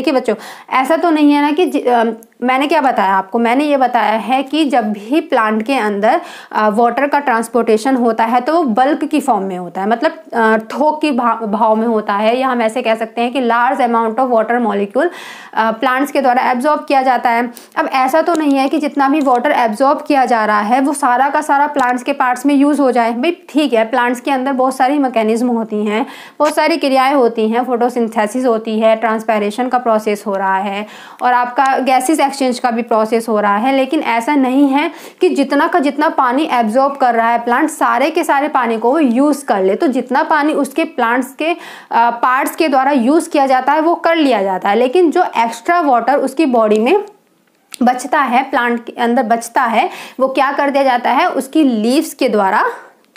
देखिए बच्चों ऐसा तो नहीं है ना कि मैंने क्या बताया आपको मैंने ये बताया है कि जब भी प्लांट के अंदर वाटर का ट्रांसपोर्टेशन होता है तो वो बल्क की फॉर्म में होता है मतलब थोक की भाव भाव में होता है या हम ऐसे कह सकते हैं कि large amount of water molecule plants के द्वारा एब्जॉर्ब किया जाता है अब ऐसा तो नहीं है कि जितना भी वाटर एब्जॉर्ब किया जा रहा है वो सारा का सारा प्लांट्स के पार्ट्स में यूज़ हो जाए भाई ठीक है प्लांट्स के अंदर बहुत सारी मैकेनिज्म होती हैं बहुत सारी क्रियाएँ होती हैं फोटोसिंथेसिस होती है ट्रांसपेरेशन का प्रोसेस हो रहा है और आपका गैसेज एक्सचेंज का भी प्रोसेस हो रहा है लेकिन ऐसा नहीं है कि जितना का जितना पानी एब्जॉर्ब कर रहा है प्लांट सारे के सारे पानी को वो यूज़ कर ले तो जितना पानी उसके प्लांट्स के पार्ट्स के द्वारा यूज़ किया जाता है वो कर लिया जाता है लेकिन जो एक्स्ट्रा वाटर उसकी बॉडी में बचता है प्लांट के अंदर बचता है वो क्या कर दिया जाता है उसकी लीव्स के द्वारा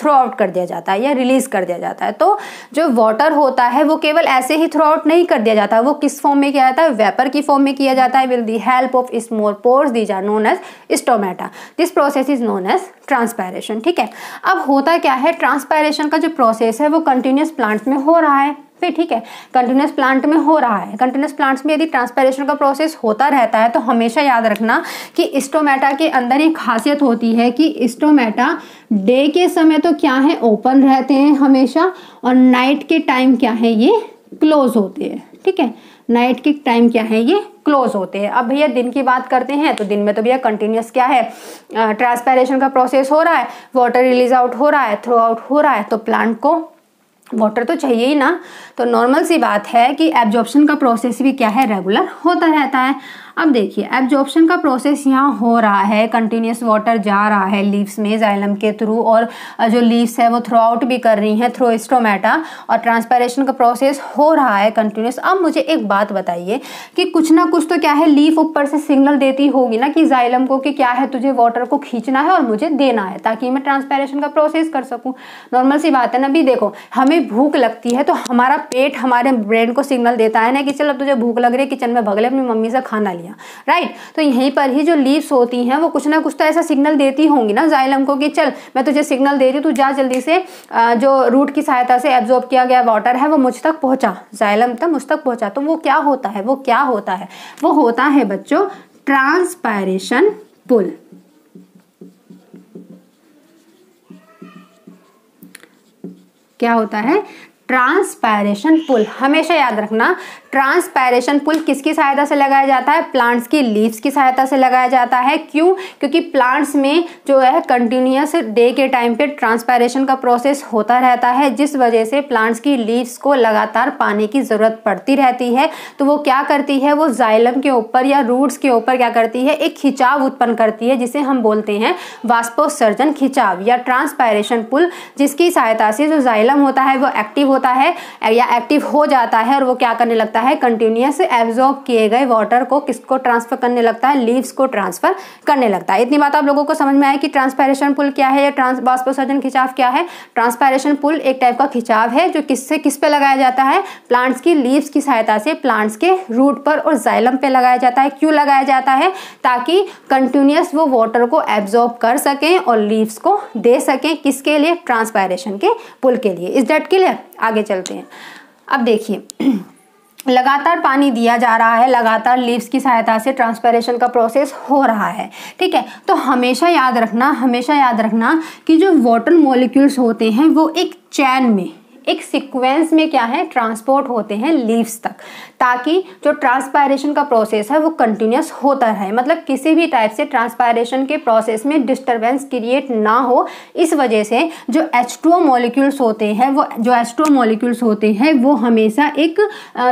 थ्रो आउट कर दिया जाता है या रिलीज कर दिया जाता है तो जो वाटर होता है वो केवल ऐसे ही थ्रो आउट नहीं कर दिया जाता है वो किस फॉर्म में किया जाता है वेपर की फॉर्म में किया जाता है with the help of small pores these are known as stomata this process is known as transpiration ठीक है अब होता क्या है ट्रांसपायरेशन का जो प्रोसेस है वो कंटिन्यूस प्लांट्स में हो रहा है फिर ठीक है कंटिन्यूस प्लांट में हो रहा है कंटिन्यूस प्लांट्स में यदि ट्रांसपेरेशन का प्रोसेस होता रहता है तो हमेशा याद रखना कि स्टोमेटा के अंदर एक खासियत होती है कि स्टोमेटा डे के समय तो क्या है ओपन रहते हैं हमेशा और नाइट के टाइम क्या है ये क्लोज होते हैं ठीक है नाइट के टाइम क्या है ये क्लोज होते हैं अब भैया दिन की बात करते हैं तो दिन में तो भैया कंटिन्यूस क्या है ट्रांसपेरेशन का प्रोसेस हो रहा है वाटर रिलीज आउट हो रहा है थ्रू आउट हो रहा है तो प्लांट को वाटर तो चाहिए ही ना तो नॉर्मल सी बात है कि एब्जॉर्प्शन का प्रोसेस भी क्या है रेगुलर होता रहता है अब देखिए एब्जॉर्प्शन का प्रोसेस यहाँ हो रहा है कंटिन्यूस वाटर जा रहा है लीव्स में जाइलम के थ्रू और जो लीव्स है वो थ्रू आउट भी कर रही हैं थ्रो स्टोमेटा और ट्रांसपेरेशन का प्रोसेस हो रहा है कंटिन्यूस अब मुझे एक बात बताइए कि कुछ ना कुछ तो क्या है लीफ ऊपर से सिग्नल देती होगी ना कि जाइलम को कि क्या है तुझे वाटर को खींचना है और मुझे देना है ताकि मैं ट्रांसपेरेशन का प्रोसेस कर सकूँ नॉर्मल सी बात है ना अभी देखो हमें भूख लगती है तो हमारा पेट हमारे ब्रेन को सिग्नल देता है ना कि चल अब तुझे भूख लग रही है किचन में भगले अपनी मम्मी से खाना लिया गया राइट तो यहीं पर ही जो लीव्स होती हैं वो कुछ ना कुछ तो ऐसा सिग्नल देती होंगी ना जाइलम को कि चल मैं तुझे सिग्नल दे रही हूँ तो जा जल्दी से जो रूट की सहायता से एब्जॉर्ब किया गया वाटर है वो मुझ तक पहुँचा जाइलम तक मुझ तक पहुँचा तो वो क्या होता है वो क्या होता है वो होता है बच्चों ट्रांसपायरेशन पुल क्या होता है ट्रांसपायरेशन पुल हमेशा याद रखना ट्रांसपेरेशन पुल किसकी सहायता से लगाया जाता है प्लांट्स की लीव्स की सहायता से लगाया जाता है क्यों क्योंकि प्लांट्स में जो है कंटिन्यूस डे के टाइम पे ट्रांसपेरेशन का प्रोसेस होता रहता है जिस वजह से प्लांट्स की लीव्स को लगातार पानी की ज़रूरत पड़ती रहती है तो वो क्या करती है वो जाइलम के ऊपर या रूट्स के ऊपर क्या करती है एक खिंचाव उत्पन्न करती है जिसे हम बोलते हैं वाष्पोत्सर्जन खिंचाव या ट्रांसपेरेशन पुल जिसकी सहायता से जो जाइलम होता है वो एक्टिव होता है या एक्टिव हो जाता है और वो क्या करने लगता है लगता है कंटिन्यूस एब्जॉर्ब किए गए वाटर को किसको ट्रांसफर करने लगता है लीव्स को ट्रांसफर करने लगता है इतनी बात आप लोगों को समझ में आए कि ट्रांसपेरेशन पुल क्या है या ट्रांस बाष्पोसर्जन खिंचाव क्या है ट्रांसपेरेशन पुल एक टाइप का खिंचाव है जो किससे किस पे लगाया जाता है प्लांट्स की लीव्स की सहायता से प्लांट्स के रूट पर और जाइलम पे लगाया जाता है क्यों लगाया जाता है ताकि कंटिन्यूस वो वाटर को एब्जॉर्ब कर सकें और लीव्स को दे सकें किसके लिए ट्रांसपायरेशन के पुल के लिए इस डेट के लिए आगे चलते हैं अब देखिए लगातार पानी दिया जा रहा है लगातार लीव्स की सहायता से ट्रांसपेरेशन का प्रोसेस हो रहा है ठीक है तो हमेशा याद रखना हमेशा याद रखना कि जो वाटर मॉलिक्यूल्स होते हैं वो एक चैन में एक सीक्वेंस में क्या है ट्रांसपोर्ट होते हैं लीव्स तक ताकि जो ट्रांसपायरेशन का प्रोसेस है वो कंटिन्यूस होता रहे मतलब किसी भी टाइप से ट्रांसपायरेशन के प्रोसेस में डिस्टर्बेंस क्रिएट ना हो इस वजह से जो एच मॉलिक्यूल्स होते हैं वो जो एच मॉलिक्यूल्स होते हैं वो हमेशा एक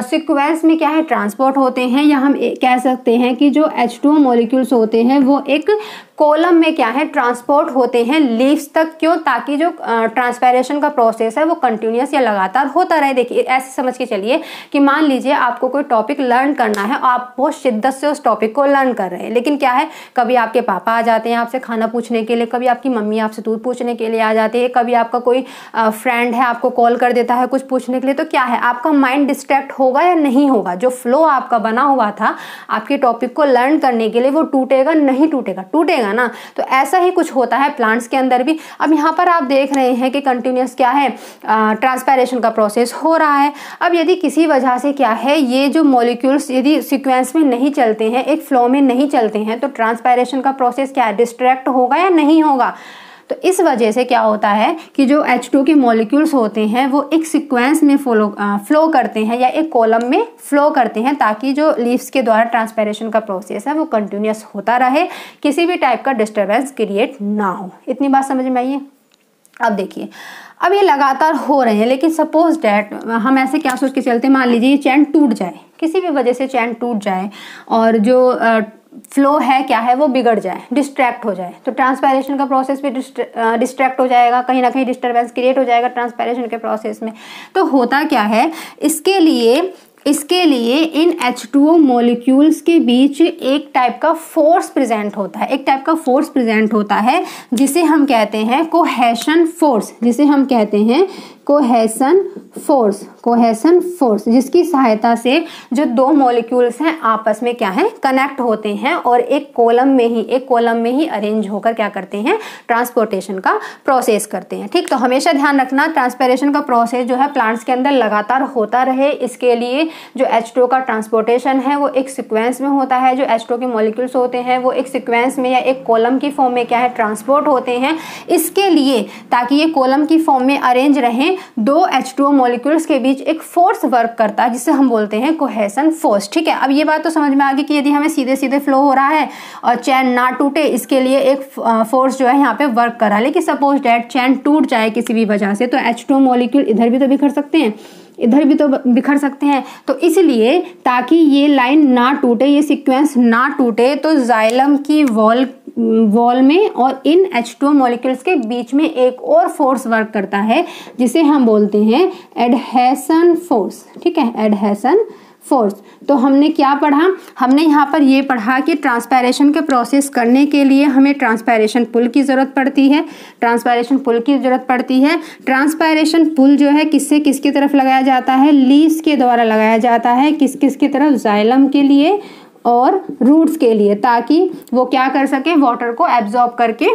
सिक्वेंस में क्या है ट्रांसपोर्ट होते हैं या हम कह सकते हैं कि जो एच मॉलिक्यूल्स होते हैं वो एक कॉलम में क्या है ट्रांसपोर्ट होते हैं लीव्स तक क्यों ताकि जो ट्रांसपायरेशन का प्रोसेस है वो कंटिन्यूस या लगातार होता रहे देखिए ऐसे समझ के चलिए कि मान लीजिए आप आपको कोई टॉपिक लर्न करना है आप बहुत शिद्दत से उस टॉपिक को लर्न कर रहे हैं लेकिन क्या है कभी आपके पापा आ जाते हैं आपसे खाना पूछने के लिए कभी आपकी मम्मी आपसे दूध पूछने के लिए आ जाती है कभी आपका कोई फ्रेंड है आपको कॉल कर देता है कुछ पूछने के लिए तो क्या है आपका माइंड डिस्ट्रैक्ट होगा या नहीं होगा जो फ्लो आपका बना हुआ था आपके टॉपिक को लर्न करने के लिए वो टूटेगा नहीं टूटेगा टूटेगा ना तो ऐसा ही कुछ होता है प्लांट्स के अंदर भी अब यहाँ पर आप देख रहे हैं कि कंटिन्यूस क्या है ट्रांसपेरेशन का प्रोसेस हो रहा है अब यदि किसी वजह से क्या है ये जो मॉलिक्यूल्स यदि सीक्वेंस में नहीं चलते हैं एक फ्लो में नहीं चलते हैं तो ट्रांसपायरेशन का प्रोसेस क्या है डिस्ट्रैक्ट होगा या नहीं होगा तो इस वजह से क्या होता है कि जो H2 के मॉलिक्यूल्स होते हैं वो एक सीक्वेंस में फ्लो फ्लो करते हैं या एक कॉलम में फ्लो करते हैं ताकि जो लीव्स के द्वारा ट्रांसपेरेशन का प्रोसेस है वो कंटिन्यूस होता रहे किसी भी टाइप का डिस्टर्बेंस क्रिएट ना हो इतनी बात समझ में आइए अब देखिए अब ये लगातार हो रहे हैं लेकिन सपोज डैट हम ऐसे क्या सोच के चलते मान लीजिए ये चैन टूट जाए किसी भी वजह से चैन टूट जाए और जो फ्लो है क्या है वो बिगड़ जाए डिस्ट्रैक्ट हो जाए तो ट्रांसपायरेशन का प्रोसेस भी डिस्ट्रैक्ट हो जाएगा कहीं ना कहीं डिस्टर्बेंस क्रिएट हो जाएगा ट्रांसपायरेशन के प्रोसेस में तो होता क्या है इसके लिए इसके लिए इन एच टू ओ मोलिक्यूल्स के बीच एक टाइप का फोर्स प्रेजेंट होता है एक टाइप का फोर्स प्रेजेंट होता है जिसे हम कहते हैं कोहेशन फोर्स जिसे हम कहते हैं कोहेशन फोर्स कोहेसन फोर्स जिसकी सहायता से जो दो मॉलिक्यूल्स हैं आपस में क्या है कनेक्ट होते हैं और एक कॉलम में ही एक कॉलम में ही अरेंज होकर क्या करते हैं ट्रांसपोर्टेशन का प्रोसेस करते हैं ठीक तो हमेशा ध्यान रखना ट्रांसपेरेशन का प्रोसेस जो है प्लांट्स के अंदर लगातार होता रहे इसके लिए जो एच का ट्रांसपोर्टेशन है वो एक सिक्वेंस में होता है जो एच के मॉलिक्यूल्स होते हैं वो एक सिक्वेंस में या एक कॉलम की फॉर्म में क्या है ट्रांसपोर्ट होते हैं इसके लिए ताकि ये कॉलम की फॉर्म में अरेंज रहें दो एच मॉलिक्यूल्स के बीच बीच एक फोर्स वर्क करता है जिसे हम बोलते हैं कोहेसन फोर्स ठीक है अब ये बात तो समझ में आ गई कि यदि हमें सीधे सीधे फ्लो हो रहा है और चैन ना टूटे इसके लिए एक फोर्स जो है यहाँ पे वर्क कर रहा है लेकिन सपोज डैट चैन टूट जाए किसी भी वजह से तो एच टू मॉलिक्यूल इधर भी तो बिखर सकते हैं इधर भी तो बिखर सकते हैं तो इसलिए ताकि ये लाइन ना टूटे ये सीक्वेंस ना टूटे तो जाइलम की वॉल वॉल में और इन एच टू मॉलिक्यूल्स के बीच में एक और फोर्स वर्क करता है जिसे हम बोलते हैं एडहेसन फोर्स ठीक है एडहेसन फोर्स तो हमने क्या पढ़ा हमने यहाँ पर ये पढ़ा कि ट्रांसपेरेशन के प्रोसेस करने के लिए हमें ट्रांसपेरेशन पुल की ज़रूरत पड़ती है ट्रांसपेरेशन पुल की ज़रूरत पड़ती है ट्रांसपेरेशन पुल जो है किससे किसकी तरफ लगाया जाता है लीस के द्वारा लगाया जाता है किस किस की तरफ जाइलम के लिए और रूट्स के लिए ताकि वो क्या कर सके वाटर को एब्जॉर्ब करके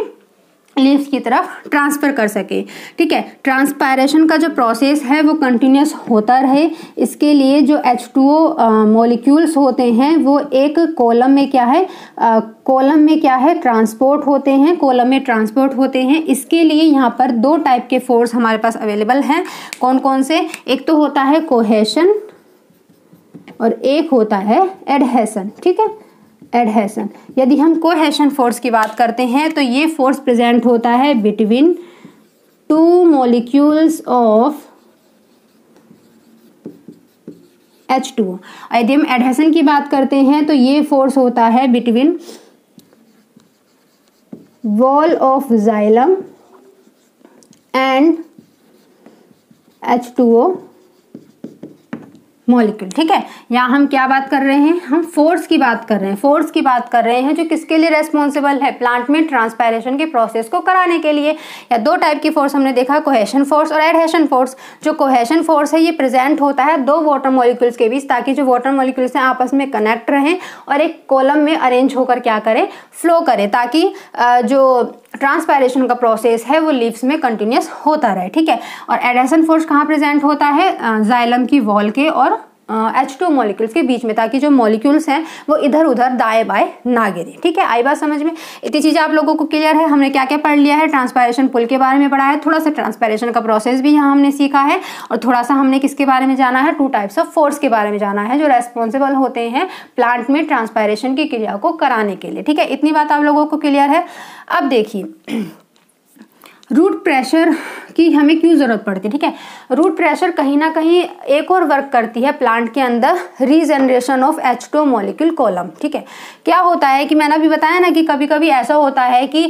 लीव्स की तरफ ट्रांसफ़र कर सके ठीक है ट्रांसपायरेशन का जो प्रोसेस है वो कंटिन्यूस होता रहे इसके लिए जो एच टू मोलिक्यूल्स होते हैं वो एक कॉलम में क्या है कॉलम में क्या है ट्रांसपोर्ट होते हैं कॉलम में ट्रांसपोर्ट होते हैं इसके लिए यहाँ पर दो टाइप के फोर्स हमारे पास अवेलेबल हैं कौन कौन से एक तो होता है कोहेशन और एक होता है एडहेसन ठीक है एडहेसन यदि हम कोहेशन फोर्स की बात करते हैं तो ये फोर्स प्रेजेंट होता है between two molecules of H two यदि हम एडहेसन की बात करते हैं तो ये फोर्स होता है between wall of xylem and H two O molecule ठीक है यहाँ हम क्या बात कर रहे हैं हम फोर्स की बात कर रहे हैं फोर्स की बात कर रहे हैं जो किसके लिए रेस्पॉन्सिबल है प्लांट में ट्रांसपायरेशन के प्रोसेस को कराने के लिए या दो टाइप की फोर्स हमने देखा कोहेशन फोर्स और एडहेशन फोर्स जो कोहेशन फोर्स है ये प्रेजेंट होता है दो वाटर मॉलिक्यूल्स के बीच ताकि जो वाटर मॉलिक्यूल्स हैं आपस में कनेक्ट रहें और एक कॉलम में अरेंज होकर क्या करें फ्लो करें ताकि जो ट्रांसपायरेशन का प्रोसेस है वो लीव्स में कंटिन्यूस होता रहे ठीक है और एडेसन फोर्स कहाँ प्रेजेंट होता है जाइलम की वॉल के और एच टू मॉलिक्यूल्स के बीच में ताकि जो मॉलिक्यूल्स हैं वो इधर उधर दाएं बाएं ना गिरे ठीक है आई बात समझ में इतनी चीज़ें आप लोगों को क्लियर है हमने क्या क्या पढ़ लिया है ट्रांसपायरेशन पुल के बारे में पढ़ा है थोड़ा सा ट्रांसपायरेशन का प्रोसेस भी यहाँ हमने सीखा है और थोड़ा सा हमने किसके बारे में जाना है टू टाइप्स ऑफ फोर्स के बारे में जाना है जो रेस्पॉन्सिबल होते हैं प्लांट में ट्रांसपायरेशन की क्रिया को कराने के लिए ठीक है इतनी बात आप लोगों को क्लियर है अब देखिए रूट प्रेशर की हमें क्यों ज़रूरत पड़ती है ठीक है रूट प्रेशर कहीं ना कहीं एक और वर्क करती है प्लांट के अंदर regeneration of H two molecule column ठीक है क्या होता है कि मैंने अभी बताया ना कि कभी कभी ऐसा होता है कि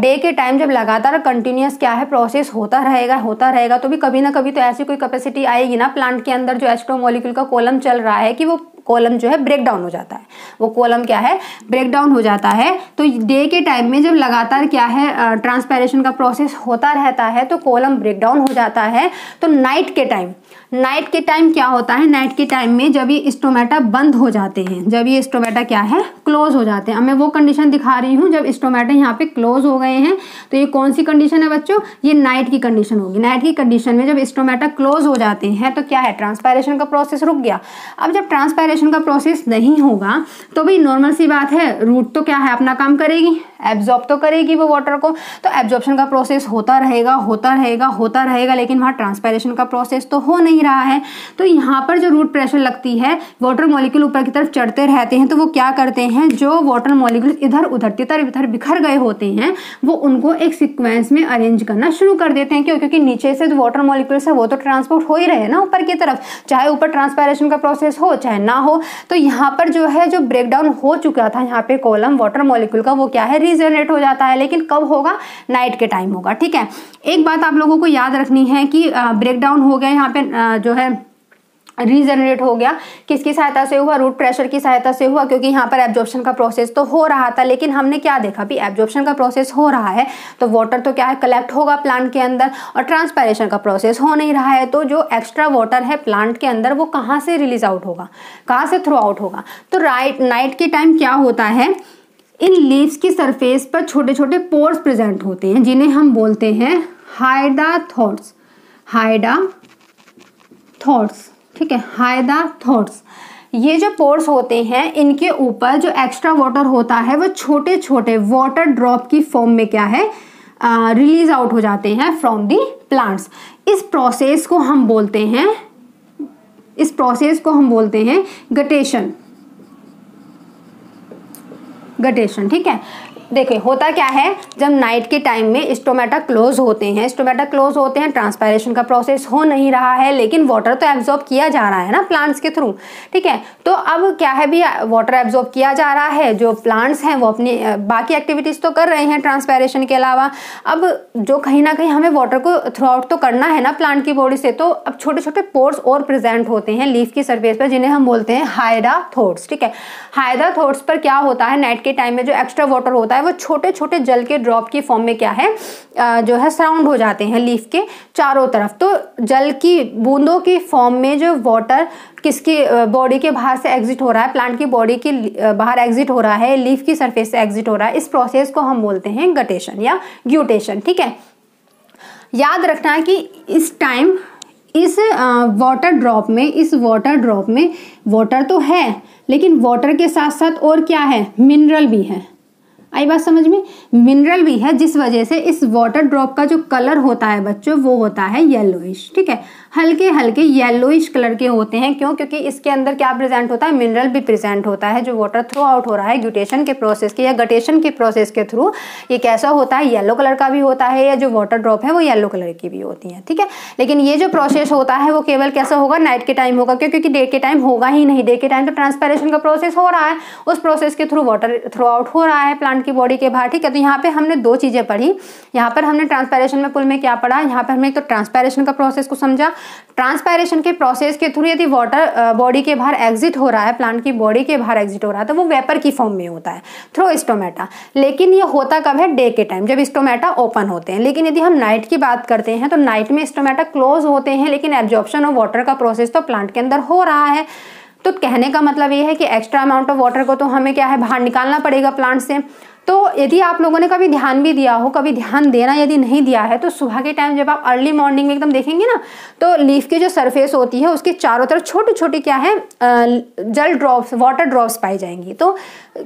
डे के टाइम जब लगातार कंटिन्यूस क्या है प्रोसेस होता रहेगा होता रहेगा तो भी कभी ना कभी तो ऐसी कोई कैपेसिटी आएगी ना प्लांट के अंदर जो एच टू मोलिक्यूल का कॉलम चल रहा है कि वो कॉलम जो है ब्रेक डाउन हो जाता है वो कॉलम क्या है ब्रेक डाउन हो जाता है तो डे के टाइम में जब लगातार क्या है ट्रांसपेरेशन का प्रोसेस होता रहता है तो कॉलम ब्रेक डाउन हो जाता है तो नाइट के टाइम नाइट के टाइम क्या होता है नाइट के टाइम में जब ये स्टोमेटा बंद हो जाते हैं जब ये स्टोमेटा क्या है क्लोज हो जाते हैं अब मैं वो कंडीशन दिखा रही हूँ जब स्टोमेटा यहाँ पे क्लोज हो गए हैं तो ये कौन सी कंडीशन है बच्चों ये नाइट की कंडीशन होगी नाइट की कंडीशन में जब स्टोमेटा क्लोज हो जाते हैं तो क्या है ट्रांसपायरेशन का प्रोसेस रुक गया अब जब ट्रांसपायरेशन का प्रोसेस नहीं होगा तो भाई नॉर्मल सी बात है रूट तो क्या है अपना काम करेगी एब्जॉर्ब तो करेगी वो वाटर को तो एब्जॉर्बन का प्रोसेस होता रहेगा होता रहेगा होता रहेगा लेकिन वहाँ ट्रांसपायरेशन का प्रोसेस तो हो नहीं नहीं रहा है तो यहाँ पर जो रूट प्रेशर लगती है वाटर मॉलिक्यूल ऊपर की तरफ चढ़ते रहते हैं तो वो क्या करते हैं जो वाटर मॉलिक्यूल इधर उधर तितर इधर बिखर गए होते हैं वो उनको एक सिक्वेंस में अरेंज करना शुरू कर देते हैं क्यों क्योंकि नीचे से जो वाटर मॉलिक्यूल्स है वो तो ट्रांसपोर्ट हो ही रहे हैं ना ऊपर की तरफ चाहे ऊपर ट्रांसपायरेशन का प्रोसेस हो चाहे ना हो तो यहाँ पर जो है जो ब्रेकडाउन हो चुका था यहाँ पे कॉलम वाटर मॉलिक्यूल का वो क्या है रिजनरेट हो जाता है लेकिन कब होगा नाइट के टाइम होगा ठीक है एक बात आप लोगों को याद रखनी है कि ब्रेकडाउन हो गया यहाँ पे आ, जो है रीजनरेट हो गया किसकी सहायता से हुआ रूट प्रेशर की सहायता से हुआ क्योंकि यहाँ पर एब्जॉर्प्शन का प्रोसेस तो हो रहा था लेकिन हमने क्या देखा भी एब्जॉर्प्शन का प्रोसेस हो रहा है तो वाटर तो क्या है कलेक्ट होगा प्लांट के अंदर और ट्रांसपायरेशन का प्रोसेस हो नहीं रहा है तो जो एक्स्ट्रा वाटर है प्लांट के अंदर वो कहाँ से रिलीज आउट होगा कहाँ से थ्रू आउट होगा तो राइट नाइट के टाइम क्या होता है इन लीव्स की सरफेस पर छोटे छोटे पोर्स प्रेजेंट होते हैं जिन्हें हम बोलते हैं हाइडा थॉट्स हाइडा थॉट्स ठीक है द थॉट्स ये जो पोर्स होते हैं इनके ऊपर जो एक्स्ट्रा वाटर होता है वो छोटे छोटे वाटर ड्रॉप की फॉर्म में क्या है रिलीज uh, आउट हो जाते हैं फ्रॉम दी प्लांट्स इस प्रोसेस को हम बोलते हैं इस प्रोसेस को हम बोलते हैं गटेशन गटेशन ठीक है देखिए होता क्या है जब नाइट के टाइम में स्टोमेटा क्लोज होते हैं स्टोमेटा क्लोज होते हैं ट्रांसपायरेशन का प्रोसेस हो नहीं रहा है लेकिन वाटर तो एब्जॉर्ब किया जा रहा है ना प्लांट्स के थ्रू ठीक है तो अब क्या है भी वाटर एब्जॉर्ब किया जा रहा है जो प्लांट्स हैं वो अपनी बाकी एक्टिविटीज़ तो कर रहे हैं ट्रांसपायरेशन के अलावा अब जो कहीं ना कहीं हमें वाटर को थ्रू आउट तो करना है ना प्लांट की बॉडी से तो अब छोटे छोटे पोर्स और प्रेजेंट होते हैं लीफ की सर्फेस पर जिन्हें हम बोलते हैं हाइडा थोट्स ठीक है हाइडा थोट्स पर क्या होता है नाइट के टाइम में जो एक्स्ट्रा वाटर होता है है वो छोटे छोटे जल के ड्रॉप की फॉर्म में क्या है जो है सराउंड हो जाते हैं लीफ के चारों तरफ तो जल की बूंदों की फॉर्म में जो वाटर किसकी बॉडी के बाहर से एग्जिट हो रहा है प्लांट की बॉडी के बाहर एग्जिट हो रहा है लीफ की सरफेस से एग्जिट हो रहा है इस प्रोसेस को हम बोलते हैं गटेशन या ग्यूटेशन ठीक है याद रखना है कि इस टाइम इस वाटर ड्रॉप में इस वाटर ड्रॉप में वाटर तो है लेकिन वाटर के साथ साथ और क्या है मिनरल भी है आई बात समझ में मिनरल भी है जिस वजह से इस वाटर ड्रॉप का जो कलर होता है बच्चों वो होता है येलोइश ठीक है हल्के हल्के येलोइश कलर के होते हैं क्यों क्योंकि इसके अंदर क्या प्रेजेंट होता है मिनरल भी प्रेजेंट होता है जो वाटर थ्रू आउट हो रहा है ग्यूटेशन के प्रोसेस के या गटेशन के प्रोसेस के थ्रू ये कैसा होता है येलो कलर का भी होता है या जो वाटर ड्रॉप है वो येलो कलर की भी होती है ठीक है लेकिन ये जो प्रोसेस होता है वो केवल कैसा होगा नाइट के टाइम होगा क्यों क्योंकि डे के टाइम होगा ही नहीं डे के टाइम तो ट्रांसपेरेशन का प्रोसेस हो रहा है उस प्रोसेस के थ्रू वाटर थ्रू आउट हो रहा है प्लांट की बॉडी के बाहर ठीक है तो यहाँ पे हमने दो चीज़ें पढ़ी यहाँ पर हमने ट्रांसपेरेशन में पुल में क्या पढ़ा यहाँ पर हमने एक तो ट्रांसपेरेशन का प्रोसेस को समझा ट्रांसपेरेशन के प्रोसेस के थ्रू यदि वाटर बॉडी के बाहर एग्जिट हो रहा है प्लांट की बॉडी के बाहर एग्जिट हो रहा है तो वो वेपर की फॉर्म में होता है थ्रो स्टोमेटा लेकिन ये होता कब है डे के टाइम जब स्टोमेटा ओपन होते हैं लेकिन यदि हम नाइट की बात करते हैं तो नाइट में स्टोमेटा क्लोज होते हैं लेकिन एब्जॉर्प्शन ऑफ वाटर का प्रोसेस तो प्लांट के अंदर हो रहा है तो कहने का मतलब ये है कि एक्स्ट्रा अमाउंट ऑफ वाटर को तो हमें क्या है बाहर निकालना पड़ेगा प्लांट से तो यदि आप लोगों ने कभी ध्यान भी दिया हो कभी ध्यान देना यदि नहीं दिया है तो सुबह के टाइम जब आप अर्ली मॉर्निंग में एकदम देखेंगे ना तो लीफ की जो सरफेस होती है उसके चारों तरफ छोटी छोटी क्या है जल ड्रॉप्स वाटर ड्रॉप्स पाई जाएंगी तो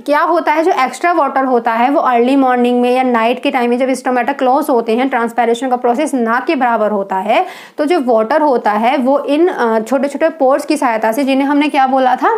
क्या होता है जो एक्स्ट्रा वाटर होता है वो अर्ली मॉर्निंग में या नाइट के टाइम में जब स्टोमेटा क्लोज होते हैं ट्रांसपेरेशन का प्रोसेस ना के बराबर होता है तो जो वाटर होता है वो इन छोटे छोटे पोर्स की सहायता से जिन्हें हमने क्या बोला था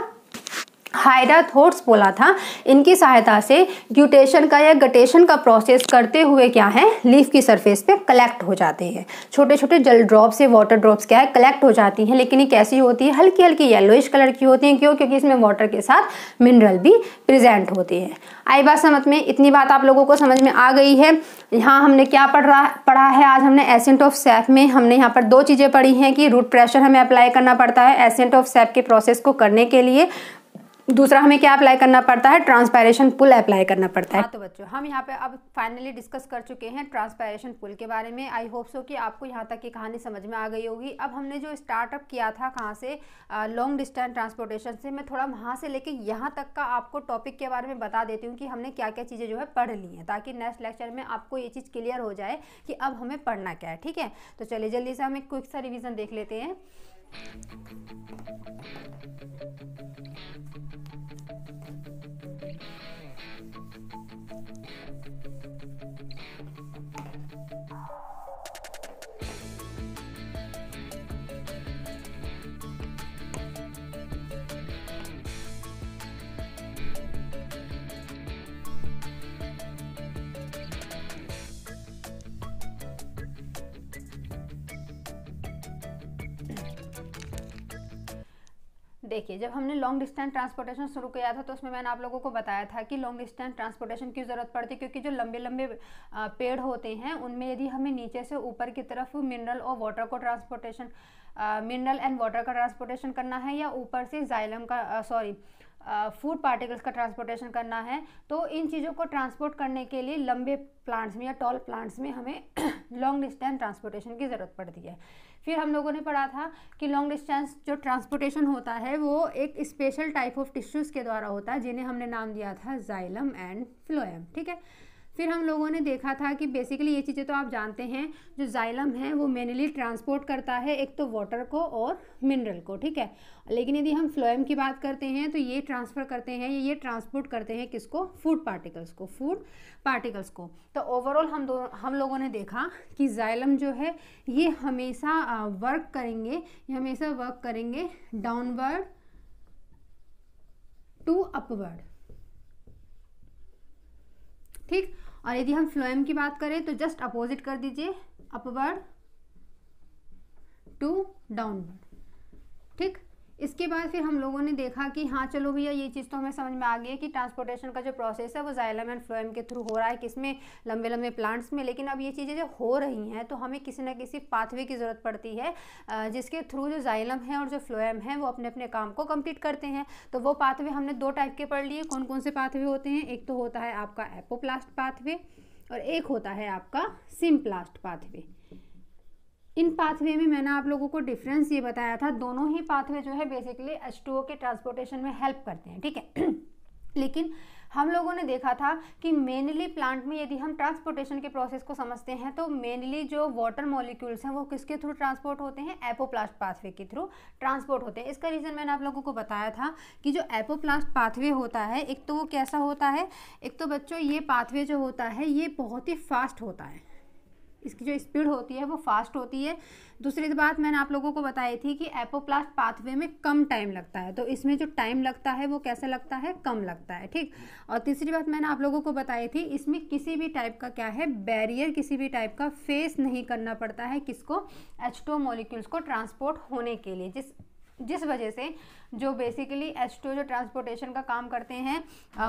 थोट्स बोला था इनकी सहायता से ग्यूटेशन का या गटेशन का प्रोसेस करते हुए क्या है लीफ की सरफेस पे कलेक्ट हो जाते हैं छोटे छोटे जल ड्रॉप्स या वाटर ड्रॉप्स क्या है कलेक्ट हो जाती हैं लेकिन ये कैसी होती है हल्की हल्की येलोइश कलर की होती हैं क्यों क्योंकि इसमें वाटर के साथ मिनरल भी प्रेजेंट होती है आई बात समझ में इतनी बात आप लोगों को समझ में आ गई है यहाँ हमने क्या पढ़ रहा पढ़ा है आज हमने एसेंट ऑफ सैफ में हमने यहाँ पर दो चीज़ें पढ़ी हैं कि रूट प्रेशर हमें अप्लाई करना पड़ता है एसेंट ऑफ सैफ के प्रोसेस को करने के लिए दूसरा हमें क्या अप्लाई करना पड़ता है ट्रांसपायरेशन पुल अप्लाई करना पड़ता है हाँ तो बच्चों हम यहाँ पे अब फाइनली डिस्कस कर चुके हैं ट्रांसपायरेशन पुल के बारे में आई होप सो कि आपको यहाँ तक की कहानी समझ में आ गई होगी अब हमने जो स्टार्टअप किया था कहाँ से लॉन्ग डिस्टेंस ट्रांसपोर्टेशन से मैं थोड़ा वहाँ से लेकर यहाँ तक का आपको टॉपिक के बारे में बता देती हूँ कि हमने क्या क्या चीज़ें जो है पढ़ ली हैं ताकि नेक्स्ट लेक्चर में आपको ये चीज़ क्लियर हो जाए कि अब हमें पढ़ना क्या है ठीक है तो चलिए जल्दी से हम एक क्विक सा रिविज़न देख लेते हैं देखिए जब हमने लॉन्ग डिस्टेंस ट्रांसपोर्टेशन शुरू किया था तो उसमें मैंने आप लोगों को बताया था कि लॉन्ग डिस्टेंस ट्रांसपोर्टेशन की ज़रूरत पड़ती है क्योंकि जो लंबे लंबे पेड़ होते हैं उनमें यदि हमें नीचे से ऊपर की तरफ मिनरल और वाटर को ट्रांसपोर्टेशन मिनरल एंड वाटर का ट्रांसपोर्टेशन करना है या ऊपर से जाइलम का सॉरी फूड पार्टिकल्स का ट्रांसपोर्टेशन करना है तो इन चीज़ों को ट्रांसपोर्ट करने के लिए लंबे प्लांट्स में या टॉल प्लांट्स में हमें लॉन्ग डिस्टेंस ट्रांसपोर्टेशन की ज़रूरत पड़ती है फिर हम लोगों ने पढ़ा था कि लॉन्ग डिस्टेंस जो ट्रांसपोर्टेशन होता है वो एक स्पेशल टाइप ऑफ टिश्यूज़ के द्वारा होता है जिन्हें हमने नाम दिया था जाइलम एंड फ्लोएम ठीक है फिर हम लोगों ने देखा था कि बेसिकली ये चीज़ें तो आप जानते हैं जो जाइलम है वो मेनली ट्रांसपोर्ट करता है एक तो वाटर को और मिनरल को ठीक है लेकिन यदि हम फ्लोएम की बात करते हैं तो ये ट्रांसफ़र करते हैं ये ये ट्रांसपोर्ट करते हैं किसको फूड पार्टिकल्स को फूड पार्टिकल्स को तो ओवरऑल हम दो हम लोगों ने देखा कि जाइलम जो है ये हमेशा वर्क करेंगे ये हमेशा वर्क करेंगे डाउनवर्ड टू अपवर्ड ठीक और यदि हम फ्लोएम की बात करें तो जस्ट अपोजिट कर दीजिए अपवर्ड टू डाउनवर्ड ठीक इसके बाद फिर हम लोगों ने देखा कि हाँ चलो भैया ये चीज़ तो हमें समझ में आ गई है कि ट्रांसपोर्टेशन का जो प्रोसेस है वो जाइलम एंड फ्लोएम के थ्रू हो रहा है किसमें लंबे लंबे प्लांट्स में लेकिन अब ये चीज़ें जो हो रही हैं तो हमें किसी ना किसी पाथवे की ज़रूरत पड़ती है जिसके थ्रू जो जाइलम है और जो फ्लोएम है वो अपने अपने काम को कम्प्लीट करते हैं तो वो पाथवे हमने दो टाइप के पढ़ लिए कौन कौन से पाथवे होते हैं एक तो होता है आपका एपोप्लास्ट पाथवे और एक होता है आपका सिम्प्लास्ट पाथवे इन पाथवे में मैंने आप लोगों को डिफरेंस ये बताया था दोनों ही पाथवे जो है बेसिकली एच के ट्रांसपोर्टेशन में हेल्प करते हैं ठीक है लेकिन हम लोगों ने देखा था कि मेनली प्लांट में यदि हम ट्रांसपोर्टेशन के प्रोसेस को समझते हैं तो मेनली जो वाटर मॉलिक्यूल्स हैं वो किसके थ्रू ट्रांसपोर्ट होते हैं एपोप्लास्ट पाथवे के थ्रू ट्रांसपोर्ट होते हैं इसका रीज़न मैंने आप लोगों को बताया था कि जो एपोप्लास्ट पाथवे होता है एक तो वो कैसा होता है एक तो बच्चों ये पाथवे जो होता है ये बहुत ही फास्ट होता है इसकी जो स्पीड होती है वो फास्ट होती है दूसरी तो बात मैंने आप लोगों को बताई थी कि एपोप्लास्ट पाथवे में कम टाइम लगता है तो इसमें जो टाइम लगता है वो कैसा लगता है कम लगता है ठीक और तीसरी बात मैंने आप लोगों को बताई थी इसमें किसी भी टाइप का क्या है बैरियर किसी भी टाइप का फेस नहीं करना पड़ता है किसको एच मोलिक्यूल्स को ट्रांसपोर्ट होने के लिए जिस जिस वजह से जो बेसिकली एस्ट्रो जो ट्रांसपोर्टेशन का काम करते हैं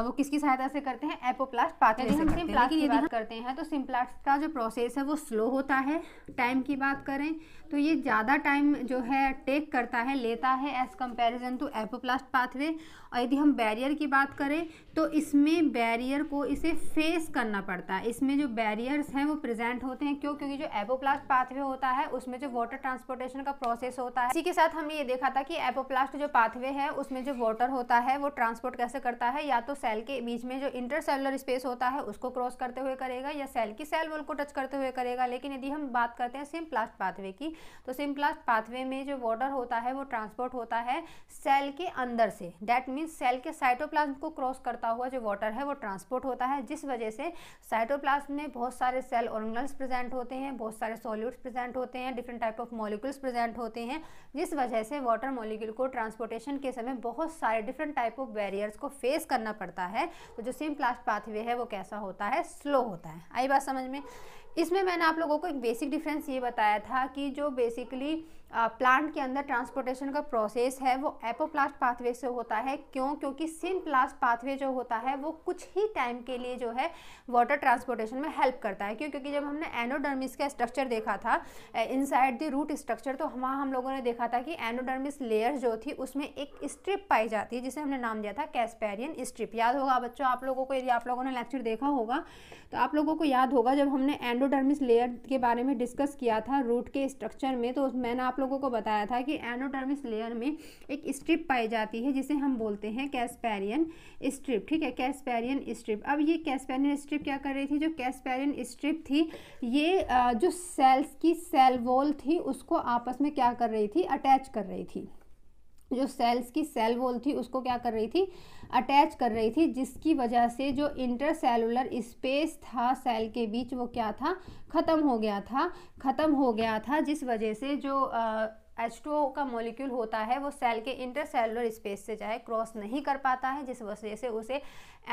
वो किसकी सहायता से करते हैं एपोप्लास्ट पाथवे यदि हम सिम्प्लास्ट की बात करते हैं तो सिम्प्लास्ट का जो प्रोसेस है वो स्लो होता है टाइम की बात करें तो ये ज़्यादा टाइम जो है टेक करता है लेता है as comparison to apoplast pathway और यदि हम बैरियर की बात करें तो इसमें बैरियर को इसे फेस करना पड़ता है इसमें जो बैरियर्स हैं वो प्रेजेंट होते हैं क्यों क्योंकि जो एपोप्लास्ट पाथवे होता है उसमें जो वाटर ट्रांसपोर्टेशन का प्रोसेस होता है इसी के साथ हमने ये देखा था कि एपोप्लास्ट जो पाथ पाथवे है उसमें जो वाटर होता है वो ट्रांसपोर्ट कैसे करता है या तो सेल के बीच में जो इंटरसेलुलर स्पेस होता है उसको क्रॉस करते हुए करेगा या सेल की सेल वॉल को टच करते हुए करेगा लेकिन यदि हम बात करते हैं सिम्प्लास्ट पाथवे की तो सिम्प्लास्ट पाथवे में जो वाटर होता है वो ट्रांसपोर्ट होता है सेल के अंदर से डैट मीन्स सेल के साइटोप्लाज्म को क्रॉस करता हुआ जो वाटर है वो ट्रांसपोर्ट होता है जिस वजह से साइटोप्लाज्म में बहुत सारे सेल ऑर्गनल्स प्रेजेंट होते हैं बहुत सारे सॉल्यूट्स प्रेजेंट होते हैं different type of molecules present होते हैं जिस वजह से वाटर मॉलिक्यूल को ट्रांसपोर्टेशन ट्रांजिशन के समय बहुत सारे डिफरेंट टाइप ऑफ बैरियर्स को फेस करना पड़ता है तो जो सेम प्लास्ट पाथवे है वो कैसा होता है स्लो होता है आई बात समझ में इसमें मैंने आप लोगों को एक बेसिक डिफरेंस ये बताया था कि जो बेसिकली प्लांट के अंदर ट्रांसपोर्टेशन का प्रोसेस है वो एपोप्लास्ट पाथवे से होता है क्यों क्योंकि प्लास्ट पाथवे जो होता है वो कुछ ही टाइम के लिए जो है वाटर ट्रांसपोर्टेशन में हेल्प करता है क्यों क्योंकि जब हमने एनोडर्मिस का स्ट्रक्चर देखा था इनसाइड द रूट स्ट्रक्चर तो वहाँ हम लोगों ने देखा था कि एनोडर्मिस लेयर जो थी उसमें एक स्ट्रिप पाई जाती है जिसे हमने नाम दिया था कैसपेरियन स्ट्रिप याद होगा बच्चों आप लोगों को यदि आप लोगों ने लेक्चर देखा होगा तो आप लोगों को याद होगा जब हमने एंडो एंडोडर्मिस लेयर के बारे में डिस्कस किया था रूट के स्ट्रक्चर में तो मैंने आप लोगों को बताया था कि एंडोडर्मिस लेयर में एक स्ट्रिप पाई जाती है जिसे हम बोलते हैं कैसपेरियन स्ट्रिप ठीक है कैसपेरियन स्ट्रिप अब ये कैसपेरियन स्ट्रिप क्या कर रही थी जो कैसपेरियन स्ट्रिप थी ये जो सेल्स की सेल वॉल थी उसको आपस में क्या कर रही थी अटैच कर रही थी जो सेल्स की सेल वॉल थी उसको क्या कर रही थी अटैच कर रही थी जिसकी वजह से जो इंटरसेलुलर स्पेस था सेल के बीच वो क्या था ख़त्म हो गया था ख़त्म हो गया था जिस वजह से जो आ, एच का मॉलिक्यूल होता है वो सेल के इंटरसेलुलर स्पेस से जाए क्रॉस नहीं कर पाता है जिस वजह से उसे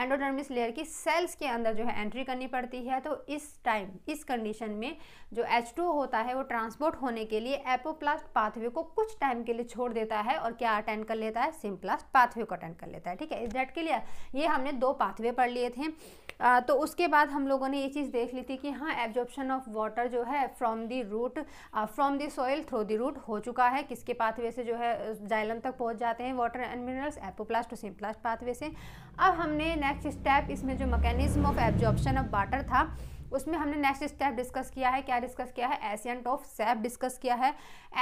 एंडोडर्मिस लेयर की सेल्स के अंदर जो है एंट्री करनी पड़ती है तो इस टाइम इस कंडीशन में जो एच होता है वो ट्रांसपोर्ट होने के लिए एपोप्लास्ट पाथवे को कुछ टाइम के लिए छोड़ देता है और क्या अटेंड कर लेता है सिम्प्लास्ट पाथवे को अटेंड कर लेता है ठीक है इस डेट के लिए ये हमने दो पाथवे पढ़ लिए थे आ, तो उसके बाद हम लोगों ने ये चीज़ देख ली थी कि हाँ एब्जॉर्प्शन ऑफ वाटर जो है from the root from the soil through the root हो चुका चुका है किसके पाथवे से जो है जाइलम तक पहुंच जाते हैं वाटर एंड मिनरल्स एपोप्लास्ट और सिम्प्लास्ट पाथवे से अब हमने नेक्स्ट स्टेप इसमें जो mechanism of absorption of water था उसमें हमने नेक्स्ट स्टेप डिस्कस किया है क्या डिस्कस किया है एसेंट ऑफ सेफ डिस्कस किया है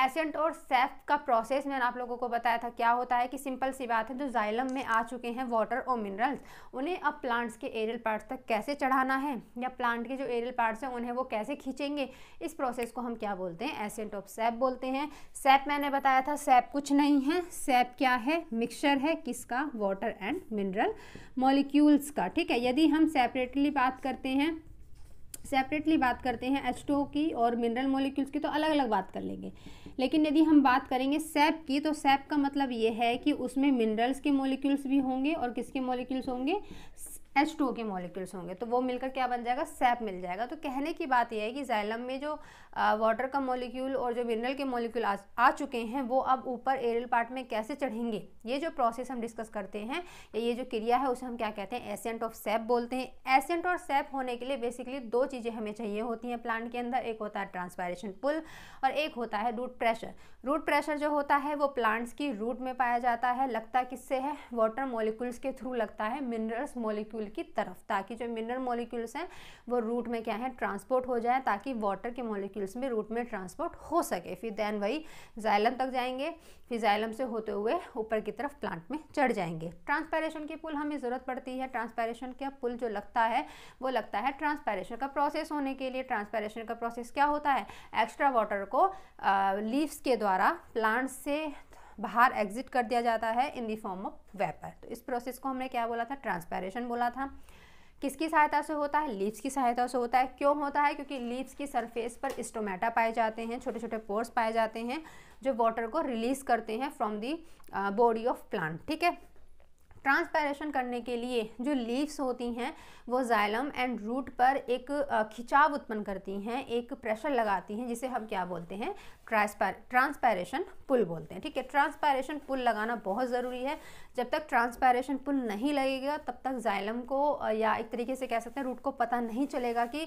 एसेंट और सेफ का प्रोसेस मैंने आप लोगों को बताया था क्या होता है कि सिंपल सी बात है जो जाइलम में आ चुके हैं वाटर और मिनरल्स उन्हें अब प्लांट्स के एरियल पार्ट्स तक कैसे चढ़ाना है या प्लांट के जो एरियल पार्ट्स हैं उन्हें वो कैसे खींचेंगे इस प्रोसेस को हम क्या बोलते हैं एसेंट ऑफ सेप बोलते हैं सेप मैंने बताया था सेप कुछ नहीं है सेप क्या है मिक्सचर है किसका वाटर एंड मिनरल मॉलिक्यूल्स का ठीक है यदि हम सेपरेटली बात करते हैं सेपरेटली बात करते हैं एच की और मिनरल मॉलिक्यूल्स की तो अलग अलग बात कर लेंगे लेकिन यदि हम बात करेंगे सैप की तो सैप का मतलब ये है कि उसमें मिनरल्स के मॉलिक्यूल्स भी होंगे और किसके मॉलिक्यूल्स होंगे एच टू के मॉलिक्यूल्स होंगे तो वो मिलकर क्या बन जाएगा सैप मिल जाएगा तो कहने की बात यह है कि जाइलम में जो वाटर का मॉलिक्यूल और जो मिनरल के मॉलिक्यूल आ, आ चुके हैं वो अब ऊपर एरल पार्ट में कैसे चढ़ेंगे ये जो प्रोसेस हम डिस्कस करते हैं या ये जो क्रिया है उसे हम क्या कहते हैं एसेंट ऑफ सैप बोलते हैं एसेंट और सैप होने के लिए बेसिकली दो चीज़ें हमें चाहिए होती हैं प्लांट के अंदर एक होता है ट्रांसपायरेशन पुल और एक होता है रूट प्रेशर रूट प्रेशर जो होता है वो प्लांट्स की रूट में पाया जाता है लगता किससे है वाटर मोलिक्यूल्स के थ्रू लगता है मिनरल्स मोलिक्यूल मॉलिक्यूल की तरफ ताकि जो मिनरल मॉलिक्यूल्स हैं वो रूट में क्या है ट्रांसपोर्ट हो जाए ताकि वाटर के मॉलिक्यूल्स भी रूट में ट्रांसपोर्ट हो सके फिर दैन वही जाइलम तक जाएंगे फिर जाइलम से होते हुए ऊपर की तरफ प्लांट में चढ़ जाएंगे ट्रांसपेरेशन की पुल हमें ज़रूरत पड़ती है ट्रांसपेरेशन का पुल जो लगता है वो लगता है ट्रांसपेरेशन का प्रोसेस होने के लिए ट्रांसपेरेशन का प्रोसेस क्या होता है एक्स्ट्रा वाटर को लीव्स के द्वारा प्लांट्स से बाहर एग्जिट कर दिया जाता है in the form of vapour तो इस प्रोसेस को हमने क्या बोला था ट्रांसपेरेशन बोला था किसकी सहायता से होता है लीव्स की सहायता से होता है क्यों होता है क्योंकि लीव्स की सरफेस पर स्टोमेटा पाए जाते हैं छोटे छोटे पोर्स पाए जाते हैं जो वाटर को रिलीज़ करते हैं from the body of plant ठीक है ट्रांसपेरेशन करने के लिए जो लीव्स होती हैं वो जाइलम एंड रूट पर एक खिंचाव उत्पन्न करती हैं एक प्रेशर लगाती हैं जिसे हम क्या बोलते हैं ट्रांसपेरेशन पुल बोलते हैं ठीक है ट्रांसपेरेशन पुल लगाना बहुत ज़रूरी है जब तक ट्रांसपेरेशन पुल नहीं लगेगा तब तक जाइलम को या एक तरीके से कह सकते हैं रूट को पता नहीं चलेगा कि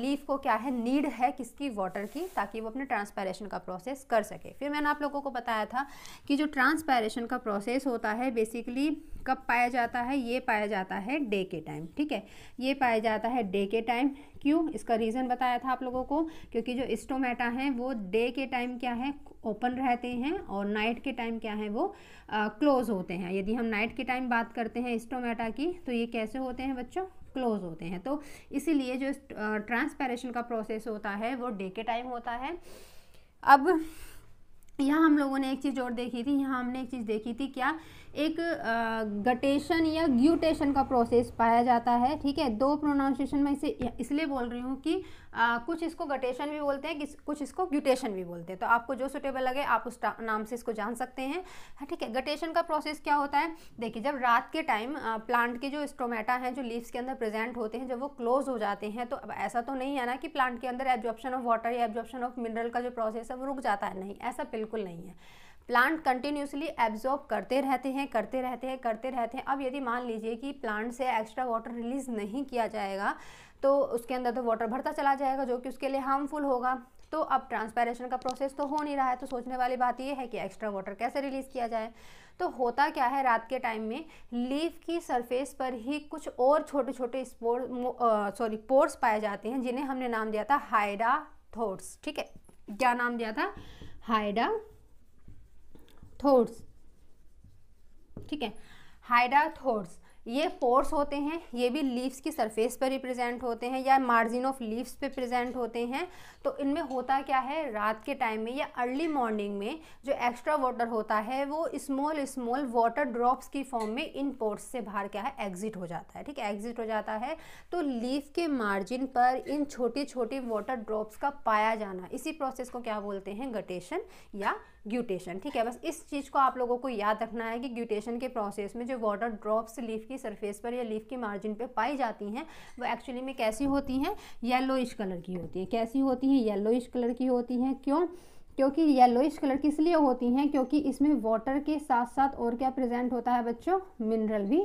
लीफ को क्या है नीड है किसकी वाटर की ताकि वो अपने ट्रांसपेरेशन का प्रोसेस कर सके फिर मैंने आप लोगों को बताया था कि जो ट्रांसपेरेशन का प्रोसेस होता है बेसिकली कब पाया जाता है ये पाया जाता है डे के टाइम ठीक है ये पाया जाता है डे के टाइम क्यों इसका रीज़न बताया था आप लोगों को क्योंकि जो स्टोमेटा हैं वो डे के टाइम क्या है ओपन रहते हैं और नाइट के टाइम क्या है वो क्लोज़ होते हैं यदि हम नाइट के टाइम बात करते हैं स्टोमेटा की तो ये कैसे होते हैं बच्चों क्लोज होते हैं तो इसीलिए जो ट्रांसपेरेशन का प्रोसेस होता है वो डे के टाइम होता है अब यहाँ हम लोगों ने एक चीज़ और देखी थी यहाँ हमने एक चीज़ देखी थी क्या एक गटेशन या ग्यूटेशन का प्रोसेस पाया जाता है ठीक है दो प्रोनाउंसिएशन में इसे इसलिए बोल रही हूँ कि आ, कुछ इसको गटेशन भी बोलते हैं कुछ इसको ग्यूटेशन भी बोलते हैं तो आपको जो सुटेबल लगे आप उस नाम से इसको जान सकते हैं हाँ, ठीक है गटेशन का प्रोसेस क्या होता है देखिए जब रात के टाइम प्लांट के जो स्टोमेटा हैं जो लीव्स के अंदर प्रेजेंट होते हैं जब वो क्लोज हो जाते हैं तो अब ऐसा तो नहीं है ना कि प्लांट के अंदर एब्जॉर्प्शन ऑफ वाटर या एब्जॉर्प्शन ऑफ मिनरल का जो प्रोसेस है वो रुक जाता है नहीं ऐसा बिल्कुल नहीं है प्लांट कंटिन्यूसली एब्जॉर्ब करते रहते हैं करते रहते हैं करते रहते हैं अब यदि मान लीजिए कि प्लांट से एक्स्ट्रा वाटर रिलीज़ नहीं किया जाएगा तो उसके अंदर तो वाटर भरता चला जाएगा जो कि उसके लिए हार्मफुल होगा तो अब ट्रांसपेरेशन का प्रोसेस तो हो नहीं रहा है तो सोचने वाली बात यह है कि एक्स्ट्रा वाटर कैसे रिलीज़ किया जाए तो होता क्या है रात के टाइम में लीफ की सरफेस पर ही कुछ और छोटे छोटे स्पोर सॉरी पोर्स पाए जाते हैं जिन्हें हमने नाम दिया था हाइडा थोट्स ठीक है क्या नाम दिया था हाइडा थोट्स ठीक है हाइडा थोट्स ये पोर्स होते हैं ये भी लीव्स की सरफेस पर रिप्रेजेंट होते हैं या मार्जिन ऑफ लीव्स पे प्रेजेंट होते हैं तो इनमें होता क्या है रात के टाइम में या अर्ली मॉर्निंग में जो एक्स्ट्रा वाटर होता है वो स्मॉल स्मॉल वाटर ड्रॉप्स की फॉर्म में इन पोर्स से बाहर क्या है एग्जिट हो जाता है ठीक है एग्जिट हो जाता है तो लीव के मार्जिन पर इन छोटी छोटी वाटर ड्रॉप्स का पाया जाना इसी प्रोसेस को क्या बोलते हैं गटेशन या ग्यूटेशन ठीक है बस इस चीज़ को आप लोगों को याद रखना है कि ग्यूटेशन के प्रोसेस में जो वाटर ड्रॉप्स लीफ की सरफेस पर या लीफ की मार्जिन पर पाई जाती हैं वो एक्चुअली में कैसी होती हैं येलोइश कलर की होती है कैसी होती हैं येलोइश कलर की होती हैं क्यों क्योंकि येलोइश कलर किस लिए होती हैं क्योंकि इसमें वाटर के साथ साथ और क्या प्रेजेंट होता है बच्चों मिनरल भी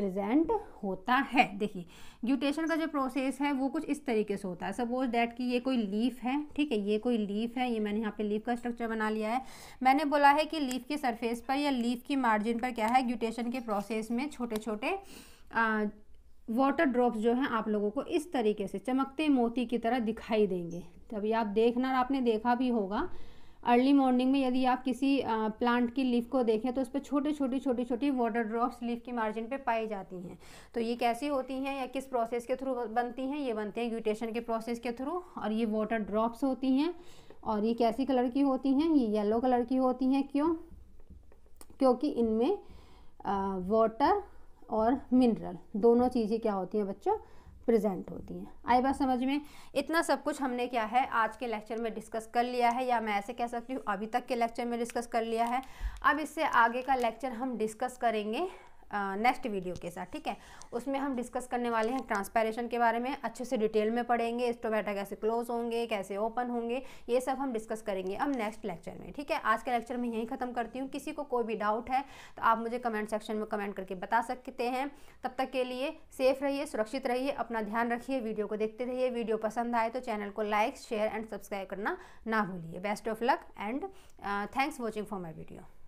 प्रेजेंट होता है देखिए ग्यूटेशन का जो प्रोसेस है वो कुछ इस तरीके से होता है सपोज डैट कि ये कोई लीफ है ठीक है ये कोई लीफ है ये मैंने यहाँ पे लीफ का स्ट्रक्चर बना लिया है मैंने बोला है कि लीफ के सरफेस पर या लीफ की मार्जिन पर क्या है ग्यूटेशन के प्रोसेस में छोटे छोटे वाटर ड्रॉप्स जो हैं आप लोगों को इस तरीके से चमकते मोती की तरह दिखाई देंगे तभी आप देखना आपने देखा भी होगा अर्ली मॉर्निंग में यदि आप किसी प्लांट की लीफ को देखें तो उस पर छोटे छोटी छोटी छोटी वाटर ड्रॉप्स लीफ की मार्जिन पे पाई जाती हैं तो ये कैसी होती हैं या किस प्रोसेस के थ्रू बनती हैं ये बनते हैं ग्यूटेशन के प्रोसेस के थ्रू और ये वाटर ड्रॉप्स होती हैं और ये कैसी कलर की होती हैं ये येलो कलर की होती हैं क्यों क्योंकि इनमें वाटर और मिनरल दोनों चीज़ें क्या होती हैं बच्चों प्रेजेंट होती हैं आई बात समझ में इतना सब कुछ हमने क्या है आज के लेक्चर में डिस्कस कर लिया है या मैं ऐसे कह सकती हूँ अभी तक के लेक्चर में डिस्कस कर लिया है अब इससे आगे का लेक्चर हम डिस्कस करेंगे नेक्स्ट वीडियो के साथ ठीक है उसमें हम डिस्कस करने वाले हैं ट्रांसपेरेशन के बारे में अच्छे से डिटेल में पढ़ेंगे स्टोमेटा कैसे क्लोज होंगे कैसे ओपन होंगे ये सब हम डिस्कस करेंगे अब नेक्स्ट लेक्चर में ठीक है आज के लेक्चर में यहीं ख़त्म करती हूँ किसी को कोई भी डाउट है तो आप मुझे कमेंट सेक्शन में कमेंट करके बता सकते हैं तब तक के लिए सेफ रहिए सुरक्षित रहिए अपना ध्यान रखिए वीडियो को देखते रहिए वीडियो पसंद आए तो चैनल को लाइक शेयर एंड सब्सक्राइब करना ना भूलिए best of luck and thanks watching for my video